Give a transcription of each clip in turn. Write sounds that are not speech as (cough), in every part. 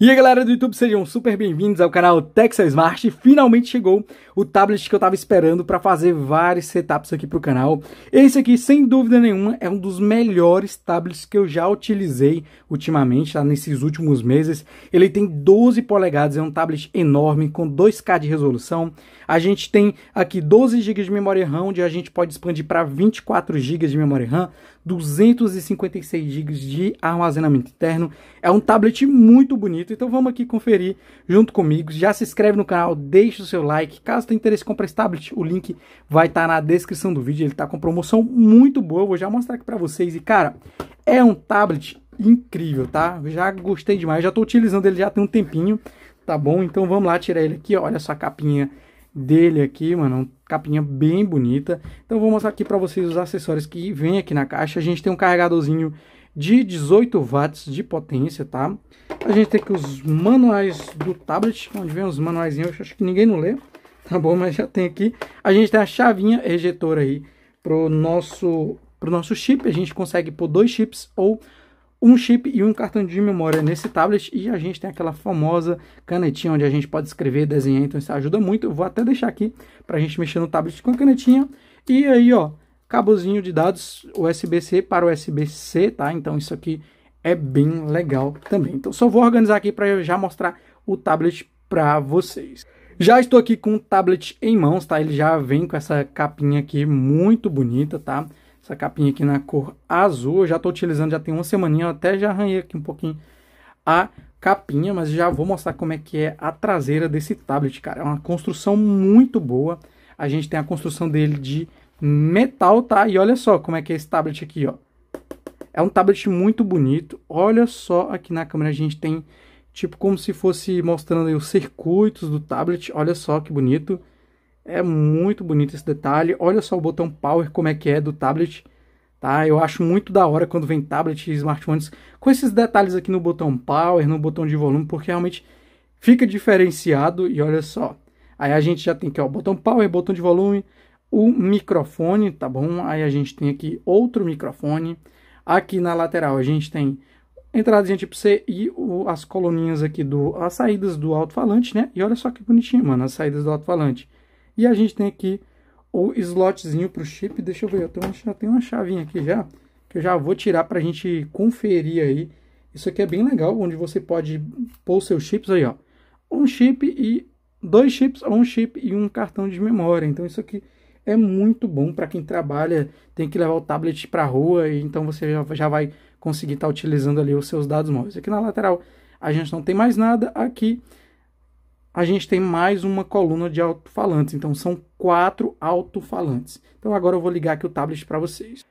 E aí galera do YouTube, sejam super bem-vindos ao canal Texas Smart. Finalmente chegou o tablet que eu estava esperando para fazer vários setups aqui para o canal. Esse aqui, sem dúvida nenhuma, é um dos melhores tablets que eu já utilizei ultimamente, tá? nesses últimos meses. Ele tem 12 polegadas, é um tablet enorme com 2K de resolução. A gente tem aqui 12 GB de memória RAM, onde a gente pode expandir para 24 GB de memória RAM. 256 GB de armazenamento interno. É um tablet muito bonito, então vamos aqui conferir junto comigo. Já se inscreve no canal, deixa o seu like. Caso tenha interesse em comprar esse tablet, o link vai estar tá na descrição do vídeo. Ele está com promoção muito boa, vou já mostrar aqui para vocês. E cara, é um tablet incrível, tá? Já gostei demais, já estou utilizando ele já tem um tempinho, tá bom? Então vamos lá tirar ele aqui, olha só a capinha dele aqui, mano, capinha bem bonita. Então vou mostrar aqui para vocês os acessórios que vem aqui na caixa. A gente tem um carregadorzinho de 18 watts de potência, tá? A gente tem aqui os manuais do tablet, é onde vem os manuais, eu acho que ninguém não lê, tá bom? Mas já tem aqui. A gente tem a chavinha ejetora aí pro nosso, pro nosso chip, a gente consegue pôr dois chips ou um chip e um cartão de memória nesse tablet e a gente tem aquela famosa canetinha onde a gente pode escrever, desenhar, então isso ajuda muito. Eu vou até deixar aqui para a gente mexer no tablet com a canetinha. E aí, ó, cabozinho de dados USB-C para USB-C, tá? Então isso aqui é bem legal também. Então só vou organizar aqui para já mostrar o tablet para vocês. Já estou aqui com o tablet em mãos, tá? Ele já vem com essa capinha aqui muito bonita, tá? Essa capinha aqui na cor azul, eu já estou utilizando, já tem uma semaninha, eu até já arranhei aqui um pouquinho a capinha, mas já vou mostrar como é que é a traseira desse tablet, cara. É uma construção muito boa. A gente tem a construção dele de metal, tá? E olha só como é que é esse tablet aqui, ó. É um tablet muito bonito. Olha só aqui na câmera a gente tem tipo como se fosse mostrando os circuitos do tablet. Olha só que bonito. É muito bonito esse detalhe. Olha só o botão Power como é que é do tablet. Tá? Eu acho muito da hora quando vem tablet e smartphones com esses detalhes aqui no botão Power, no botão de volume, porque realmente fica diferenciado e olha só. Aí a gente já tem aqui o botão Power, botão de volume, o microfone, tá bom? Aí a gente tem aqui outro microfone. Aqui na lateral a gente tem entrada tipo C e o, as coluninhas aqui do as saídas do alto-falante, né? E olha só que bonitinho, mano, as saídas do alto-falante. E a gente tem aqui o slotzinho para o chip. Deixa eu ver, eu tenho uma, já tenho uma chavinha aqui já, que eu já vou tirar para a gente conferir aí. Isso aqui é bem legal, onde você pode pôr seus chips aí, ó. Um chip e dois chips, ou um chip e um cartão de memória. Então isso aqui é muito bom para quem trabalha, tem que levar o tablet para a rua, e então você já, já vai conseguir estar tá utilizando ali os seus dados móveis. Aqui na lateral a gente não tem mais nada, aqui a gente tem mais uma coluna de alto-falantes. Então são quatro alto-falantes. Então agora eu vou ligar aqui o tablet para vocês.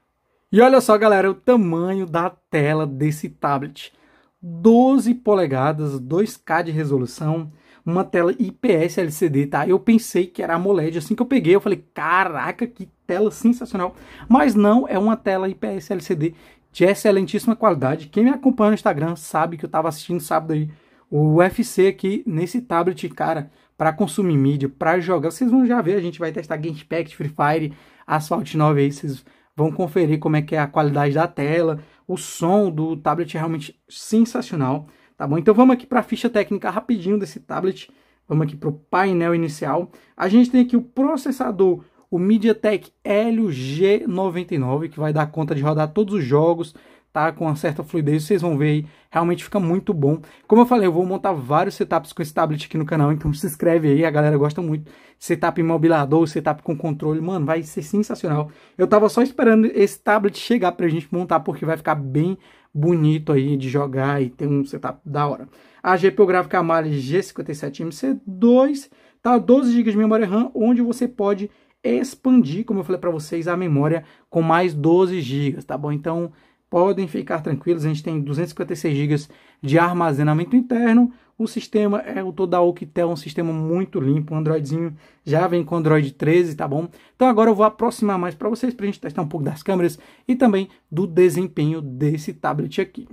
E olha só, galera, o tamanho da tela desse tablet. 12 polegadas, 2K de resolução, uma tela IPS LCD, tá? Eu pensei que era AMOLED, assim que eu peguei, eu falei, caraca, que tela sensacional. Mas não, é uma tela IPS LCD de excelentíssima qualidade. Quem me acompanha no Instagram sabe que eu estava assistindo sábado aí o UFC aqui nesse tablet, cara, para consumir mídia, para jogar, vocês vão já ver, a gente vai testar Gamespect, Free Fire, Asphalt 9 aí, vocês vão conferir como é que é a qualidade da tela, o som do tablet é realmente sensacional, tá bom? Então vamos aqui para a ficha técnica rapidinho desse tablet, vamos aqui para o painel inicial. A gente tem aqui o processador, o MediaTek Helio G99, que vai dar conta de rodar todos os jogos, tá? Com uma certa fluidez, vocês vão ver aí, realmente fica muito bom. Como eu falei, eu vou montar vários setups com esse tablet aqui no canal, então (laughs) se inscreve aí, a galera gosta muito. Setup imobilador, setup com controle, mano, vai ser sensacional. Eu tava só esperando esse tablet chegar pra gente montar, porque vai ficar bem bonito aí de jogar e ter um setup da hora. A GPU gráfica Mali G57MC2, tá? 12 GB de memória RAM, onde você pode expandir, como eu falei para vocês, a memória com mais 12 GB, tá bom? Então, podem ficar tranquilos, a gente tem 256 GB de armazenamento interno. O sistema é o todo da Oukitel, é um sistema muito limpo, o Androidzinho já vem com Android 13, tá bom? Então agora eu vou aproximar mais para vocês para a gente testar um pouco das câmeras e também do desempenho desse tablet aqui.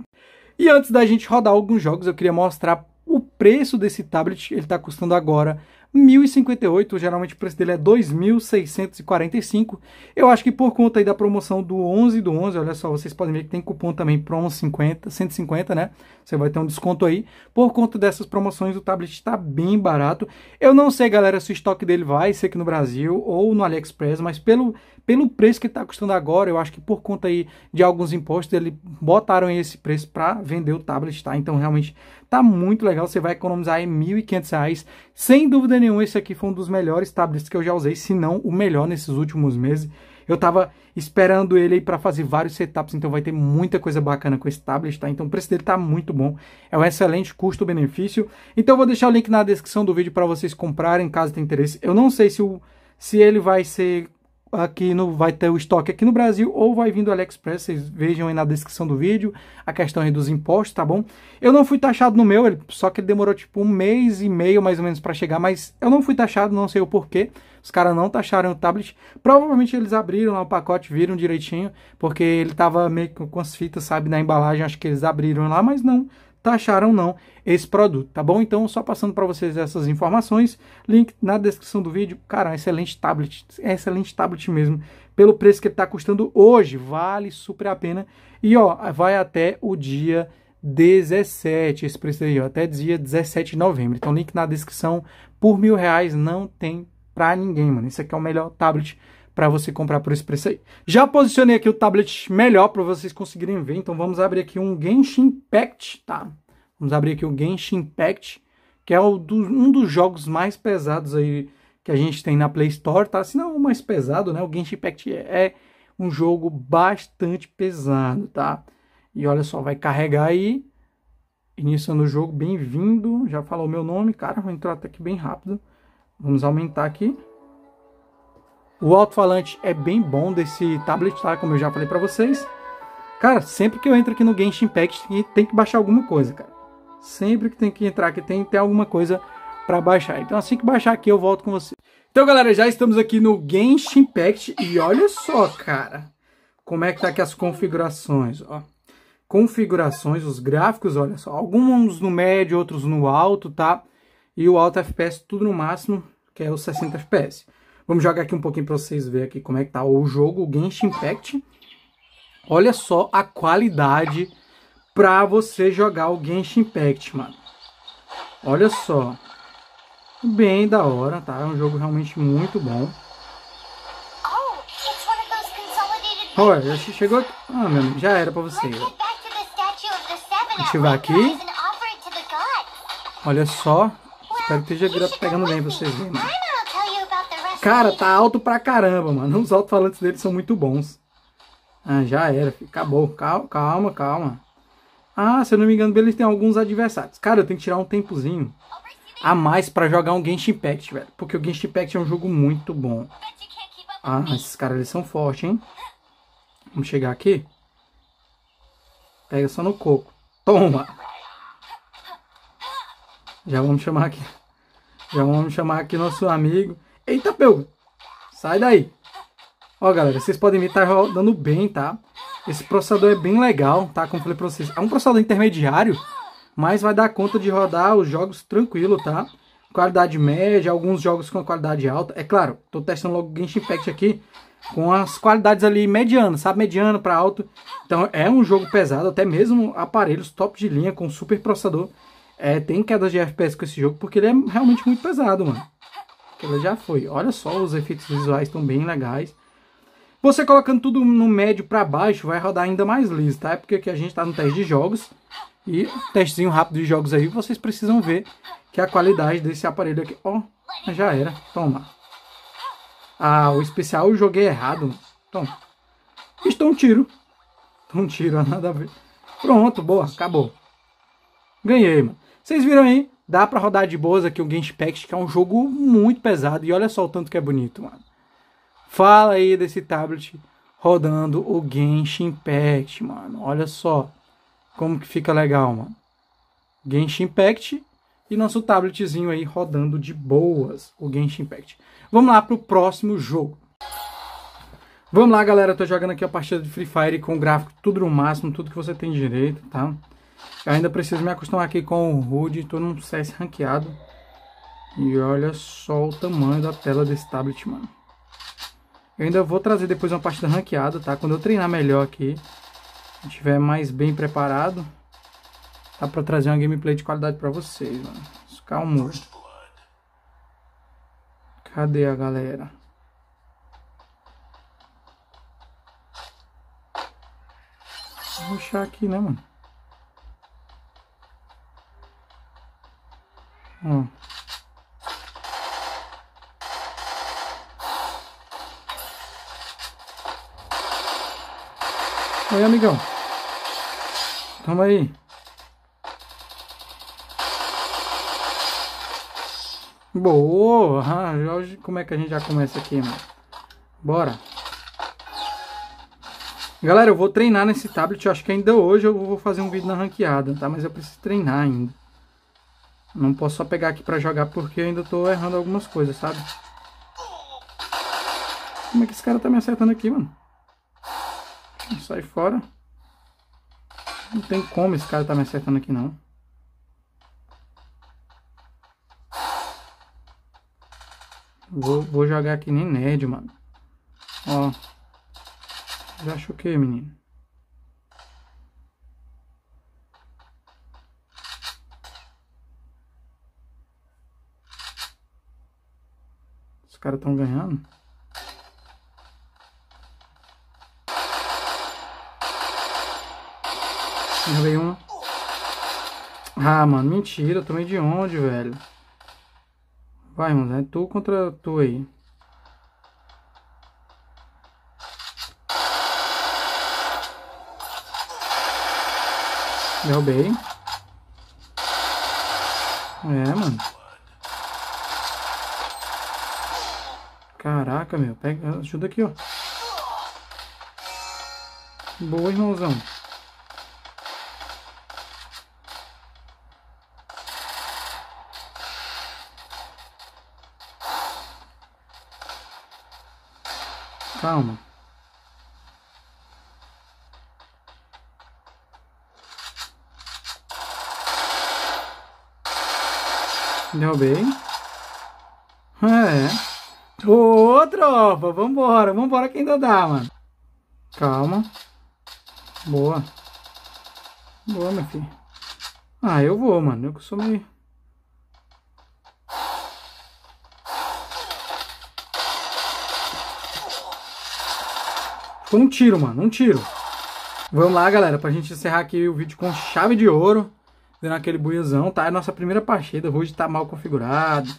E antes da gente rodar alguns jogos, eu queria mostrar o preço desse tablet, ele está custando agora 1058, geralmente o preço dele é 2645. Eu acho que por conta aí da promoção do 11 do 11, olha só, vocês podem ver que tem cupom também promo 50, 150, né? Você vai ter um desconto aí. Por conta dessas promoções, o tablet está bem barato. Eu não sei, galera, se o estoque dele vai ser aqui no Brasil ou no AliExpress, mas pelo, pelo preço que está custando agora, eu acho que por conta aí de alguns impostos, eles botaram esse preço para vender o tablet, tá? Então realmente tá muito legal, você vai economizar aí R$ 1.500, sem dúvida nenhum nenhuma, esse aqui foi um dos melhores tablets que eu já usei, se não o melhor nesses últimos meses. Eu estava esperando ele aí para fazer vários setups, então vai ter muita coisa bacana com esse tablet, tá? Então o preço dele tá muito bom, é um excelente custo-benefício. Então eu vou deixar o link na descrição do vídeo para vocês comprarem, caso tenha interesse. Eu não sei se, o, se ele vai ser aqui no vai ter o estoque aqui no Brasil ou vai vindo do AliExpress, vocês vejam aí na descrição do vídeo a questão aí dos impostos, tá bom? Eu não fui taxado no meu, ele, só que ele demorou tipo um mês e meio mais ou menos para chegar, mas eu não fui taxado, não sei o porquê. Os caras não taxaram o tablet. Provavelmente eles abriram lá o pacote, viram direitinho, porque ele tava meio com as fitas, sabe, na embalagem, acho que eles abriram lá, mas não acharam não esse produto, tá bom? Então, só passando para vocês essas informações, link na descrição do vídeo. Cara, é um excelente tablet, é excelente tablet mesmo, pelo preço que está custando hoje, vale super a pena. E ó, vai até o dia 17, esse preço aí, ó, até dia 17 de novembro. Então, link na descrição, por mil reais não tem para ninguém, mano. Isso aqui é o melhor tablet para você comprar por esse preço aí. Já posicionei aqui o tablet melhor para vocês conseguirem ver, então vamos abrir aqui um Genshin Impact, tá? Vamos abrir aqui o Genshin Impact, que é do, um dos jogos mais pesados aí que a gente tem na Play Store, tá? Se não o mais pesado, né? O Genshin Impact é, é um jogo bastante pesado, tá? E olha só, vai carregar aí, iniciando o jogo, bem-vindo, já falou meu nome, cara, vou entrar até aqui bem rápido. Vamos aumentar aqui. O alto-falante é bem bom desse tablet, tá? Como eu já falei para vocês. Cara, sempre que eu entro aqui no Genshin Impact, tem que baixar alguma coisa, cara. Sempre que tem que entrar aqui, tem que ter alguma coisa para baixar. Então assim que baixar aqui, eu volto com você. Então, galera, já estamos aqui no Genshin Impact e olha só, cara, como é que tá aqui as configurações, ó. Configurações, os gráficos, olha só, alguns no médio, outros no alto, tá? E o alto FPS tudo no máximo, que é os 60 FPS. Vamos jogar aqui um pouquinho para vocês verem aqui como é que tá o jogo, o Genshin Impact. Olha só a qualidade para você jogar o Genshin Impact, mano. Olha só. Bem da hora, tá? É um jogo realmente muito bom. Olha, chegou aqui. Ah, meu amigo, já era para você. Ativar aqui. Olha só. Espero que esteja pegando bem pra vocês verem. Mano. Cara, tá alto pra caramba, mano. Os alto-falantes dele são muito bons. Ah, já era. Acabou. Calma, calma, calma. Ah, se eu não me engano, eles têm alguns adversários. Cara, eu tenho que tirar um tempozinho a mais pra jogar um Genshin Impact, velho. Porque o Genshin Impact é um jogo muito bom. Ah, esses caras, eles são fortes, hein? Vamos chegar aqui. Pega só no coco. Toma! Já vamos chamar aqui. Já vamos chamar aqui nosso amigo. Eita, pego! Sai daí! Ó, galera, vocês podem ver que tá rodando bem, tá? Esse processador é bem legal, tá? Como falei pra vocês, é um processador intermediário, mas vai dar conta de rodar os jogos tranquilo, tá? Qualidade média, alguns jogos com qualidade alta. É claro, tô testando logo o Genshin Impact aqui com as qualidades ali medianas, sabe? Mediano para alto. Então é um jogo pesado, até mesmo aparelhos top de linha com super processador. É, tem quedas de FPS com esse jogo porque ele é realmente muito pesado, mano ela já foi. Olha só, os efeitos visuais estão bem legais. Você colocando tudo no médio para baixo, vai rodar ainda mais liso, tá? É porque aqui a gente está no teste de jogos. E testezinho rápido de jogos aí, vocês precisam ver que a qualidade desse aparelho aqui... Ó, oh, já era. Toma. Ah, o especial eu joguei errado. Toma. Estou é um tiro. Estou um tiro, (laughs) nada a ver. Pronto, boa, acabou. Ganhei, mano. Vocês viram aí? Dá para rodar de boas aqui o Genshin Impact, que é um jogo muito pesado. E olha só o tanto que é bonito, mano. Fala aí desse tablet rodando o Genshin Impact, mano. Olha só como que fica legal, mano. Genshin Impact e nosso tabletzinho aí rodando de boas o Genshin Impact. Vamos lá pro próximo jogo. Vamos lá, galera. Eu tô jogando aqui a partida de Free Fire com o gráfico tudo no máximo, tudo que você tem direito, tá? Eu ainda preciso me acostumar aqui com o HUD, estou num CS ranqueado. E olha só o tamanho da tela desse tablet, mano. Eu ainda vou trazer depois uma partida ranqueada, tá? Quando eu treinar melhor aqui, estiver mais bem preparado, dá pra trazer uma gameplay de qualidade pra vocês, mano. Calma. Cadê a galera? Vou puxar aqui, né, mano? Hum. Oi, amigão. Toma aí. Boa! Ah, hoje, como é que a gente já começa aqui, mano? Bora! Galera, eu vou treinar nesse tablet. Eu acho que ainda hoje eu vou fazer um vídeo na ranqueada, tá? Mas eu preciso treinar ainda. Não posso só pegar aqui pra jogar porque eu ainda tô errando algumas coisas, sabe? Como é que esse cara tá me acertando aqui, mano? Sai fora. Não tem como esse cara tá me acertando aqui, não. Vou, vou jogar aqui nem nerd, mano. Ó. Já choquei, menino. caras estão ganhando. Joguei um. Ah, mano, mentira. Tomei de onde, velho? Vai, mano. É tu contra tu aí. Derrubei. É, mano. Caraca, meu. Pega, ajuda aqui, ó. Boa, irmãozão. Calma. Deu bem. É. Ô, tropa, vambora, vambora que ainda dá, mano. Calma. Boa. Boa, meu filho. Ah, eu vou, mano. Eu que sou meio... Foi um tiro, mano. Um tiro. Vamos lá, galera. Pra gente encerrar aqui o vídeo com chave de ouro. Dando aquele buiazão, tá? É nossa primeira partida. hoje tá mal configurado.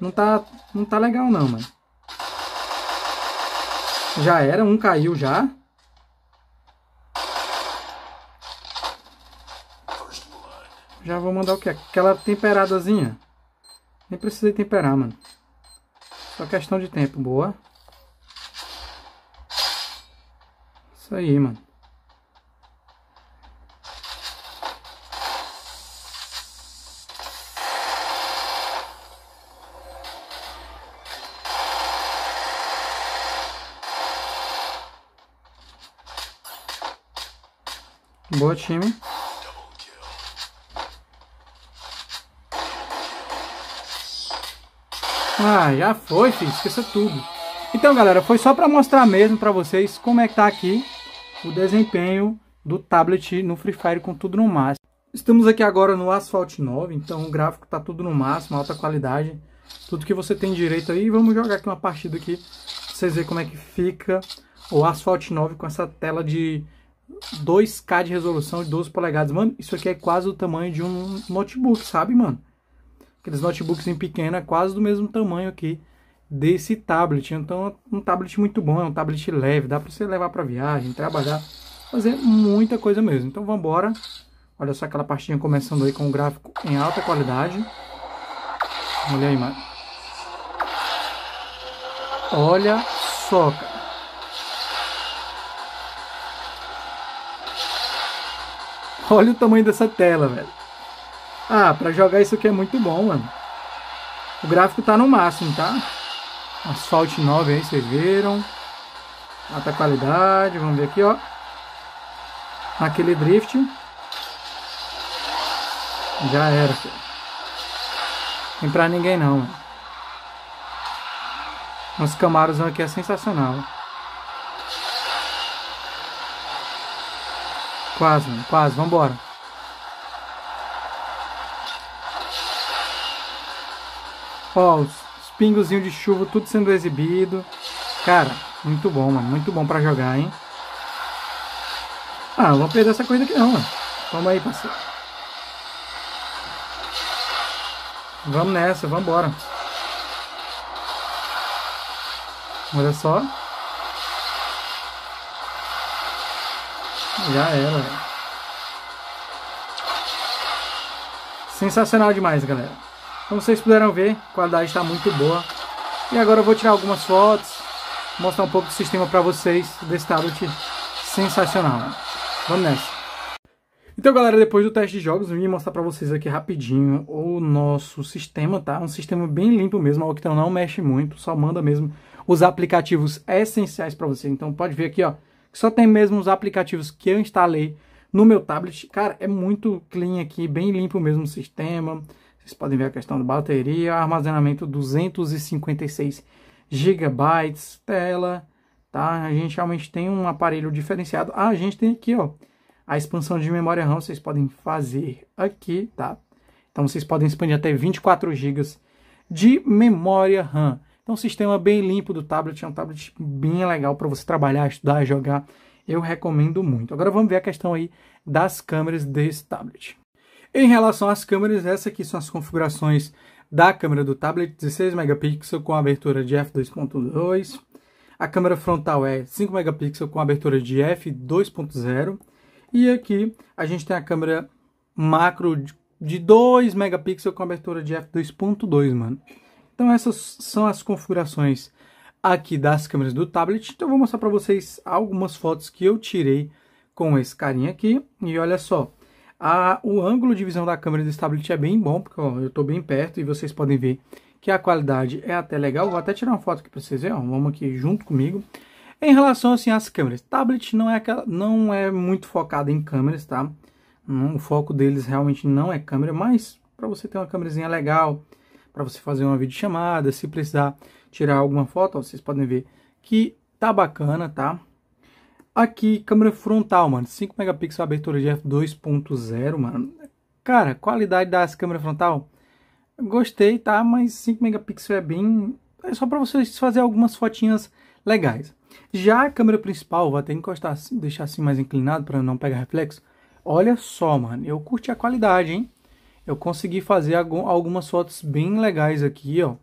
Não tá, não tá legal não, mano. Já era, um caiu já. Já vou mandar o quê? Aquela temperadazinha. Nem precisei temperar, mano. Só questão de tempo, boa. Isso aí, mano. Boa, time. Ah, já foi, filho. Esqueça tudo. Então, galera, foi só para mostrar mesmo para vocês como é que tá aqui o desempenho do tablet no Free Fire com tudo no máximo. Estamos aqui agora no Asphalt 9, então o gráfico tá tudo no máximo, alta qualidade, tudo que você tem direito aí. Vamos jogar aqui uma partida aqui, pra vocês verem como é que fica o Asphalt 9 com essa tela de 2K de resolução de 12 polegadas. Mano, isso aqui é quase o tamanho de um notebook, sabe, mano? Aqueles notebooks em pequena, é quase do mesmo tamanho aqui desse tablet. Então, é um tablet muito bom, é um tablet leve, dá para você levar para viagem, trabalhar, fazer muita coisa mesmo. Então, vamos embora. Olha só aquela partinha começando aí com o gráfico em alta qualidade. Olha aí, mano. Olha só, cara. (laughs) Olha o tamanho dessa tela, velho. Ah, pra jogar isso aqui é muito bom, mano. O gráfico tá no máximo, tá? Asphalt 9 aí, vocês viram. Alta qualidade, vamos ver aqui, ó. Aquele drift. Já era, filho. Tem pra ninguém não, Os Camaros aqui é sensacional, Quase, mano, quase. Vambora. Ó, os, os pingozinhos de chuva tudo sendo exibido. Cara, muito bom, mano. Muito bom pra jogar, hein? Ah, não vou perder essa corrida aqui não, mano. Vamos aí, parceiro. Vamos nessa, vamos Olha só. Já era. Sensacional demais, galera. Como vocês puderam ver, a qualidade está muito boa. E agora eu vou tirar algumas fotos, mostrar um pouco do sistema para vocês desse tablet sensacional. Vamos nessa. Então, galera, depois do teste de jogos, eu vim mostrar para vocês aqui rapidinho o nosso sistema, tá? Um sistema bem limpo mesmo, a Octane não mexe muito, só manda mesmo os aplicativos essenciais para você. Então, pode ver aqui, ó, que só tem mesmo os aplicativos que eu instalei no meu tablet. Cara, é muito clean aqui, bem limpo mesmo o sistema. Vocês podem ver a questão da bateria, armazenamento 256 GB, tela, tá? A gente realmente tem um aparelho diferenciado. Ah, a gente tem aqui, ó, a expansão de memória RAM, vocês podem fazer aqui, tá? Então vocês podem expandir até 24 GB de memória RAM. Então, um sistema bem limpo do tablet, é um tablet bem legal para você trabalhar, estudar, jogar. Eu recomendo muito. Agora vamos ver a questão aí das câmeras desse tablet. Em relação às câmeras, essas aqui são as configurações da câmera do tablet, 16 megapixels com abertura de f2.2. A câmera frontal é 5 megapixels com abertura de f2.0. E aqui a gente tem a câmera macro de 2 megapixels com abertura de f2.2, mano. Então essas são as configurações aqui das câmeras do tablet. Então eu vou mostrar para vocês algumas fotos que eu tirei com esse carinha aqui. E olha só, a, o ângulo de visão da câmera desse tablet é bem bom, porque ó, eu estou bem perto e vocês podem ver que a qualidade é até legal. Vou até tirar uma foto aqui para vocês verem, ó, vamos aqui junto comigo. Em relação assim às câmeras, tablet não é aquela, não é muito focado em câmeras, tá? O foco deles realmente não é câmera, mas para você ter uma câmerazinha legal, para você fazer uma videochamada, se precisar tirar alguma foto, ó, vocês podem ver que tá bacana, tá? Aqui, câmera frontal, mano, 5 megapixels, abertura de f2.0, mano. Cara, qualidade das câmeras frontal, gostei, tá? Mas 5 megapixels é bem... É só para vocês fazer algumas fotinhas legais. Já a câmera principal, vou até encostar, assim, deixar assim mais inclinado para não pegar reflexo. Olha só, mano, eu curti a qualidade, hein? eu consegui fazer algumas fotos bem legais aqui, ó.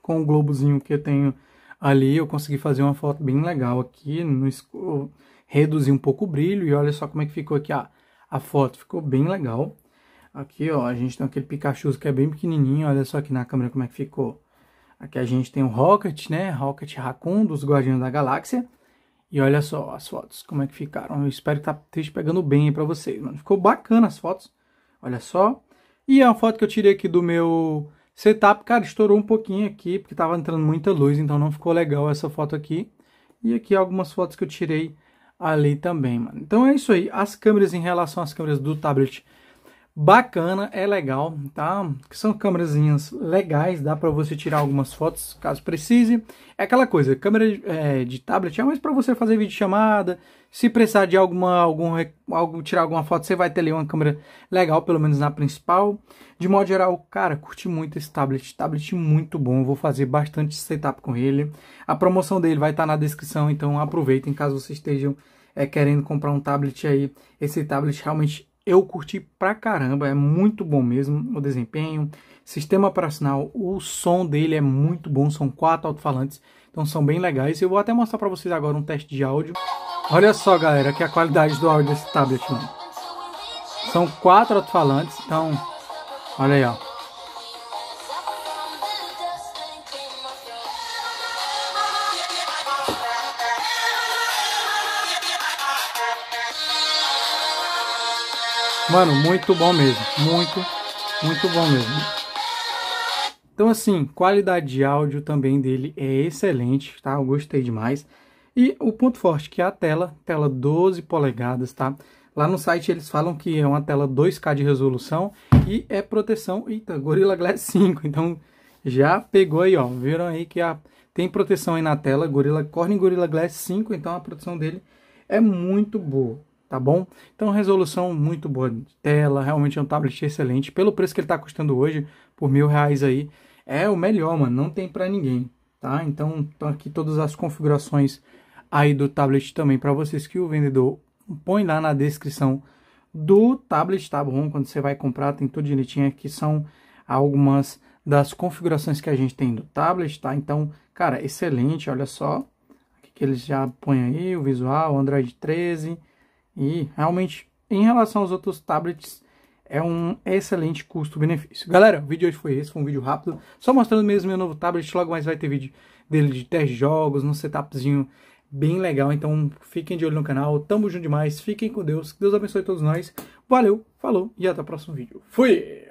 Com o globozinho que eu tenho ali, eu consegui fazer uma foto bem legal aqui, no escuro, reduzi um pouco o brilho e olha só como é que ficou aqui, a ah, a foto ficou bem legal. Aqui, ó, a gente tem aquele Pikachu que é bem pequenininho, olha só aqui na câmera como é que ficou. Aqui a gente tem o Rocket, né, Rocket Raccoon dos Guardiões da Galáxia. E olha só as fotos, como é que ficaram. Eu espero que tá esteja pegando bem aí pra vocês, mano. Ficou bacana as fotos, olha só. E é uma foto que eu tirei aqui do meu setup, cara, estourou um pouquinho aqui, porque estava entrando muita luz, então não ficou legal essa foto aqui. E aqui algumas fotos que eu tirei ali também, mano. Então é isso aí, as câmeras em relação às câmeras do tablet bacana, é legal, tá? São câmerazinhas legais, dá para você tirar algumas fotos caso precise. É aquela coisa, câmera é, de tablet é mais para você fazer vídeo chamada. Se precisar de alguma algum, algum tirar alguma foto, você vai ter ali uma câmera legal, pelo menos na principal. De modo geral, cara, curti muito esse tablet, tablet muito bom. Vou fazer bastante setup com ele. A promoção dele vai estar tá na descrição, então aproveitem caso vocês estejam é, querendo comprar um tablet aí. Esse tablet realmente eu curti pra caramba, é muito bom mesmo o desempenho, sistema operacional, o som dele é muito bom, são quatro alto-falantes, então são bem legais. Eu vou até mostrar para vocês agora um teste de áudio. Olha só, galera, que a qualidade do áudio desse tablet, mano. São quatro alto-falantes, então, olha aí, ó. Mano, muito bom mesmo. Muito, muito bom mesmo. Então, assim, qualidade de áudio também dele é excelente, tá? Eu gostei demais. E o ponto forte que é a tela, tela 12 polegadas, tá? Lá no site eles falam que é uma tela 2K de resolução e é proteção, eita, Gorilla Glass 5. Então, já pegou aí, ó. Viram aí que a, tem proteção aí na tela, Gorilla Corning Gorilla Glass 5, então a proteção dele é muito boa tá bom? Então, resolução muito boa de tela, realmente é um tablet excelente. Pelo preço que ele está custando hoje, por mil reais aí, é o melhor, mano, não tem para ninguém, tá? Então, estão aqui todas as configurações aí do tablet também para vocês que o vendedor põe lá na descrição do tablet, tá bom? Quando você vai comprar, tem tudo direitinho aqui, são algumas das configurações que a gente tem do tablet, tá? Então, cara, excelente, olha só. Aqui que eles já põem aí, o visual, Android 13, e realmente, em relação aos outros tablets, é um excelente custo-benefício. Galera, o vídeo de hoje foi esse, foi um vídeo rápido, só mostrando mesmo meu novo tablet, logo mais vai ter vídeo dele de teste de jogos, num setupzinho bem legal, então fiquem de olho no canal, tamo junto demais, fiquem com Deus, que Deus abençoe todos nós, valeu, falou e até o próximo vídeo. Fui!